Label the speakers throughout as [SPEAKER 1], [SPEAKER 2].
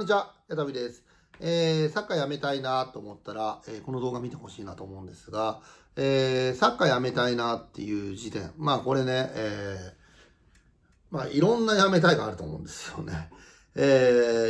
[SPEAKER 1] にちは、矢田びです。えー、サッカーやめたいなと思ったら、えー、この動画見てほしいなと思うんですが、えー、サッカーやめたいなっていう時点。まあこれね、えー、まあいろんなやめたいがあると思うんですよね。え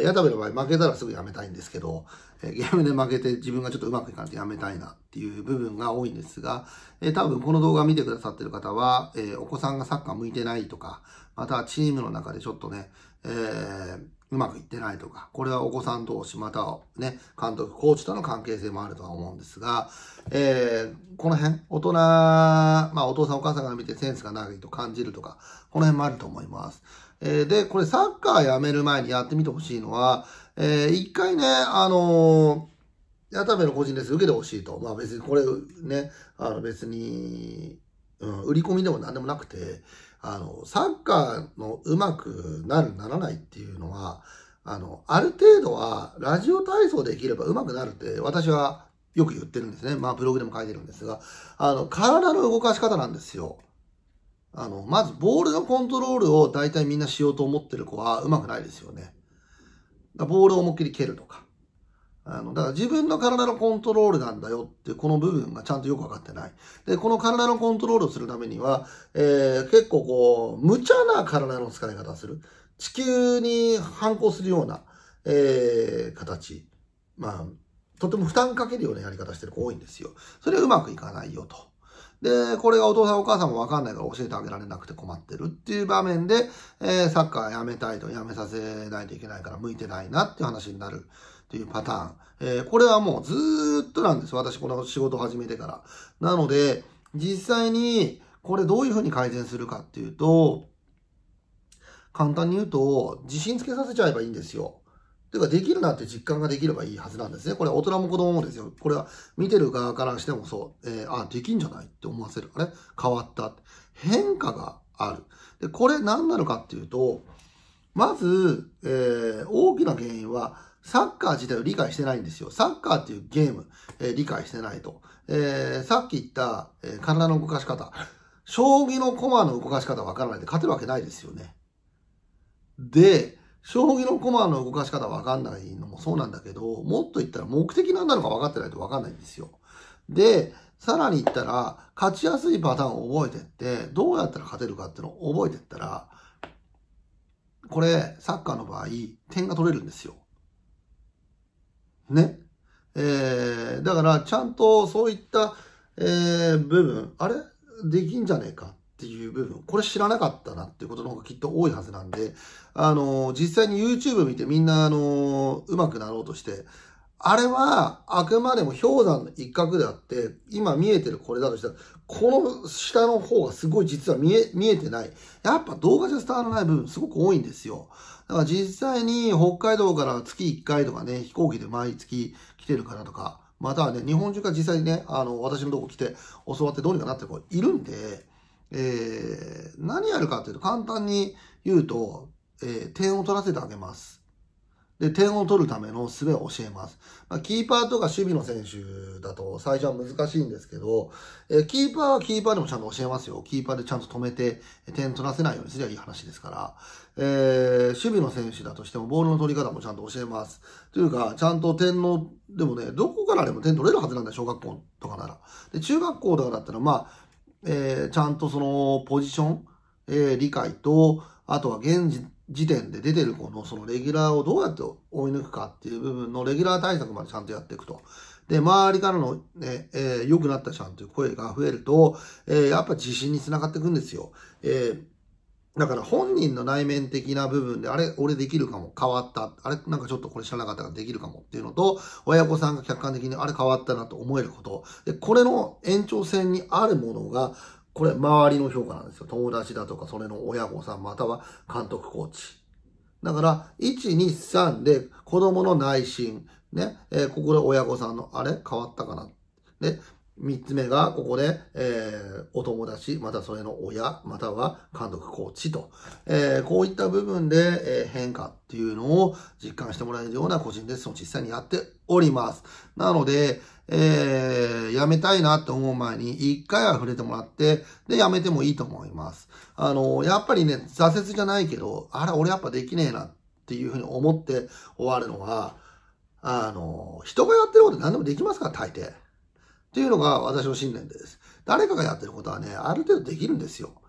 [SPEAKER 1] ー、矢田部の場合負けたらすぐやめたいんですけど、えー、ゲームで負けて自分がちょっとうまくいかなくてやめたいなっていう部分が多いんですが、えー、多分この動画を見てくださってる方は、えー、お子さんがサッカー向いてないとか、またチームの中でちょっとね、えー、うまくいってないとか、これはお子さん同士、またはね、監督、コーチとの関係性もあるとは思うんですが、えー、この辺、大人、まあお父さんお母さんが見てセンスがないと感じるとか、この辺もあると思います。えー、で、これサッカーやめる前にやってみてほしいのは、えー、一回ね、あのー、矢田部の個人レッスン受けてほしいと。まあ別にこれね、あの別に、うん、売り込みでも何でもなくて、あの、サッカーの上手くなる、ならないっていうのは、あの、ある程度はラジオ体操できれば上手くなるって私はよく言ってるんですね。まあブログでも書いてるんですが、あの、体の動かし方なんですよ。あの、まずボールのコントロールを大体みんなしようと思ってる子は上手くないですよね。ボールを思いっきり蹴るとか。あの、だから自分の体のコントロールなんだよってこの部分がちゃんとよくわかってない。で、この体のコントロールをするためには、えー、結構こう、無茶な体の使い方をする。地球に反抗するような、えー、形。まあ、とても負担かけるようなやり方してる子多いんですよ。それはうまくいかないよと。で、これがお父さんお母さんもわかんないから教えてあげられなくて困ってるっていう場面で、えー、サッカーやめたいとやめさせないといけないから向いてないなっていう話になる。っていうパターン。えー、これはもうずーっとなんです。私、この仕事を始めてから。なので、実際に、これどういうふうに改善するかっていうと、簡単に言うと、自信つけさせちゃえばいいんですよ。というか、できるなって実感ができればいいはずなんですね。これは大人も子供もですよ。これは見てる側からしてもそう、えー、あ、できんじゃないって思わせるかね。変わった。変化がある。で、これ何なのかっていうと、まず、えー、大きな原因は、サッカー自体を理解してないんですよ。サッカーっていうゲーム、えー、理解してないと。えー、さっき言った、えー、体の動かし方。将棋の駒の動かし方わからないで勝てるわけないですよね。で、将棋の駒の動かし方わかんないのもそうなんだけど、もっと言ったら目的何なのか分かってないと分かんないんですよ。で、さらに言ったら、勝ちやすいパターンを覚えてって、どうやったら勝てるかっていうのを覚えてったら、これ、サッカーの場合、点が取れるんですよ。ね。えー、だから、ちゃんとそういった、えー、部分、あれできんじゃねえかっていう部分、これ知らなかったなっていうことの方がきっと多いはずなんで、あの、実際に YouTube 見てみんな、あの、うまくなろうとして、あれは、あくまでも氷山の一角であって、今見えてるこれだとしたら、この下の方がすごい実は見え、見えてない。やっぱ動画じゃ伝わらない部分すごく多いんですよ。だから実際に北海道から月1回とかね、飛行機で毎月来てるからとか、またはね、日本中から実際にね、あの、私のとこ来て教わってどうにかなってる子いるんで、えー、何やるかっていうと簡単に言うと、えー、点を取らせてあげます。で、点を取るための術を教えます。まあ、キーパーとか守備の選手だと最初は難しいんですけど、えー、キーパーはキーパーでもちゃんと教えますよ。キーパーでちゃんと止めて、点取らせないようにすればいい話ですから、えー、守備の選手だとしてもボールの取り方もちゃんと教えます。というか、ちゃんと点の、でもね、どこからでも点取れるはずなんだよ、小学校とかなら。で、中学校とかだったら、まあ、えー、ちゃんとそのポジション、えー、理解と、あとは現時点で出てるこのそのレギュラーをどうやって追い抜くかっていう部分のレギュラー対策までちゃんとやっていくと。で、周りからのね、えー、良くなったじゃんという声が増えると、えー、やっぱ自信につながっていくんですよ。えーだから本人の内面的な部分で、あれ、俺できるかも、変わった、あれ、なんかちょっとこれ知らなかったからできるかもっていうのと、親御さんが客観的にあれ変わったなと思えること、で、これの延長線にあるものが、これ周りの評価なんですよ。友達だとか、それの親御さん、または監督、コーチ。だから、1、2、3で子供の内心、ね、えー、ここで親御さんのあれ変わったかな。で、三つ目が、ここで、えー、お友達、またそれの親、または監督、コーチと、えー、こういった部分で、えー、変化っていうのを実感してもらえるような個人レッスンを実際にやっております。なので、えー、やめたいなって思う前に、一回は触れてもらって、で、やめてもいいと思います。あのー、やっぱりね、挫折じゃないけど、あら、俺やっぱできねえなっていうふうに思って終わるのは、あのー、人がやってること何でもできますから、大抵。っていうのが私の信念です。誰かがやってることはね、ある程度できるんですよ。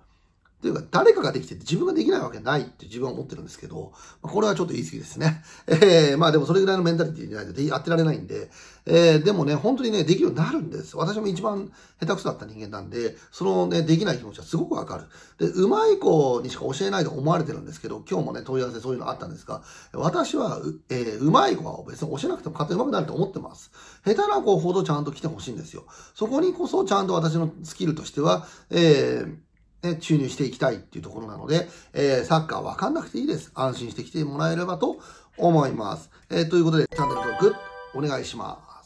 [SPEAKER 1] というか、誰かができてて自分ができないわけないって自分は思ってるんですけど、これはちょっと言い過ぎですね。えー、まあでもそれぐらいのメンタリティじゃないとやってられないんで、えー、でもね、本当にね、できるようになるんです。私も一番下手くそだった人間なんで、そのね、できない気持ちはすごくわかる。で、うまい子にしか教えないと思われてるんですけど、今日もね、問い合わせそういうのあったんですが、私はう、えー、うまい子は別に教えなくても勝手にうまくなると思ってます。下手な子ほどちゃんと来てほしいんですよ。そこにこそちゃんと私のスキルとしては、えー、ね、注入していきたいっていうところなので、えー、サッカーわかんなくていいです。安心して来てもらえればと思います。えー、ということで、チャンネル登録お願いします。